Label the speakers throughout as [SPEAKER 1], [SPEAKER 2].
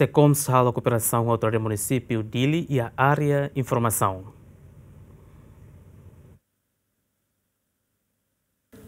[SPEAKER 1] SECOM Sala Cooperação Autória Município Dili e a Área Informação.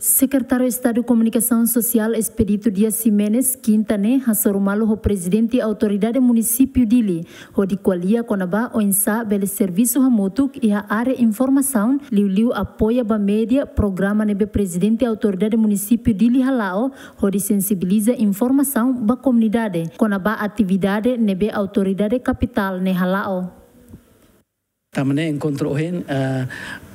[SPEAKER 1] Secretário de Estado de Comunicação Social Expedito Dias Jimenez Quintane hasorumalo o presidente autoridade município dili o de qualia conaba o insa bele serviço hamutuk e a área informação liu liu apoia ba média programa nebe presidente autoridade município dili halao o de sensibiliza informação ba comunidade conabá atividade nebe autoridade capital ne né, halao
[SPEAKER 2] também encontrou em eh,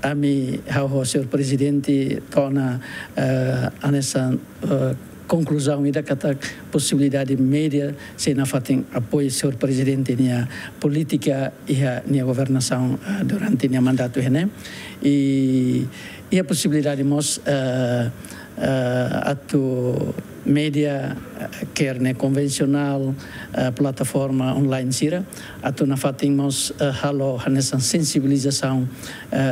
[SPEAKER 2] a mi ao senhor presidente torna eh, a nessa eh, conclusão e da kata possibilidade média se na fatin apoio senhor presidente nia política e a nia governação durante nia mandato né e e a possibilidade mos uh, uh, media quer eh, konvensional convencional, uh, plataforma online sira, atu na fatimos uh, eh, halo hanesan sensibilização uh,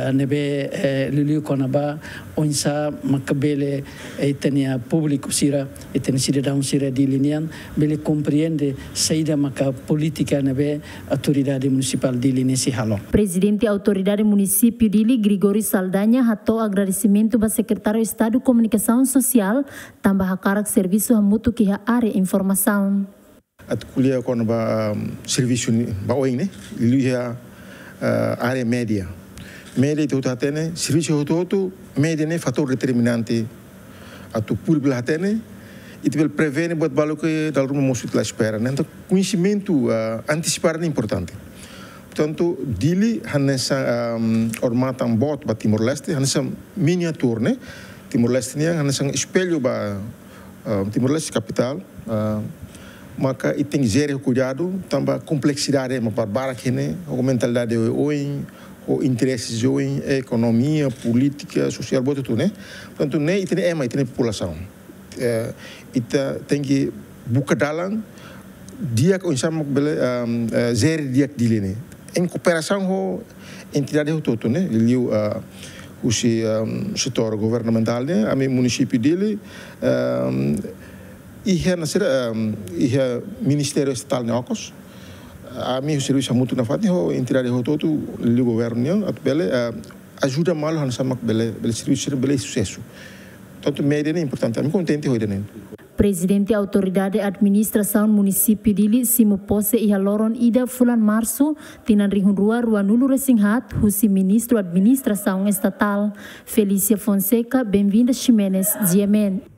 [SPEAKER 2] eh, nebe uh, liliu konaba onsa makabele etenia público sira etenia cidadão sira di linian bele compreende saída maka política nebe autoridade municipal di linesi halo.
[SPEAKER 1] Presidente autoridade município di Ili, Grigori Saldanha, ratou agradecimento para secretário de Estado de Comunicação Social, tambah carácter serviços muito que a área informação.
[SPEAKER 3] A colher quando ba serviço ba oi né, ilha área uh, média. Média tu tá tendo serviço tu tu média né fator determinante. A tu por bila tendo e tu prevene bot balo que dal rumo moço te espera né. Então conhecimento uh, antecipar é importante. Portanto, dili hanesa um, ormatan bot ba Timor-Leste, hanesa miniatura né. Timor-Leste niang hanesang espelho ba uh, ah, Timor-Leste capital uh, maka i tem zero cuidado também complexidade mas para barra que né a mentalidade hoje o interesses hoje economia política social bote tudo né portanto né e tem é mas tem população uh, ah, e tem que buka dalang dia ko insama bele um, uh, zero dia dilene em cooperação com entidade o toto né liu uh, aussi setor governamentalnya Euh, municipio dele ihe nasira ihe ministério estatal nyokos ami serviço muito na fatni ho entidade ho todo li governo at bele ajuda mal han samak bele bele serviço bele sucesso tanto média é importante ami contente ho denen
[SPEAKER 1] Presidente Autoridade Administração Município de Lissimo Posse e Haloron Ida Fulan Março, Tinan luar Ruanulo resinghat Husi Ministro Administração Estatal, Felícia Fonseca, Bem-vinda Ximenes,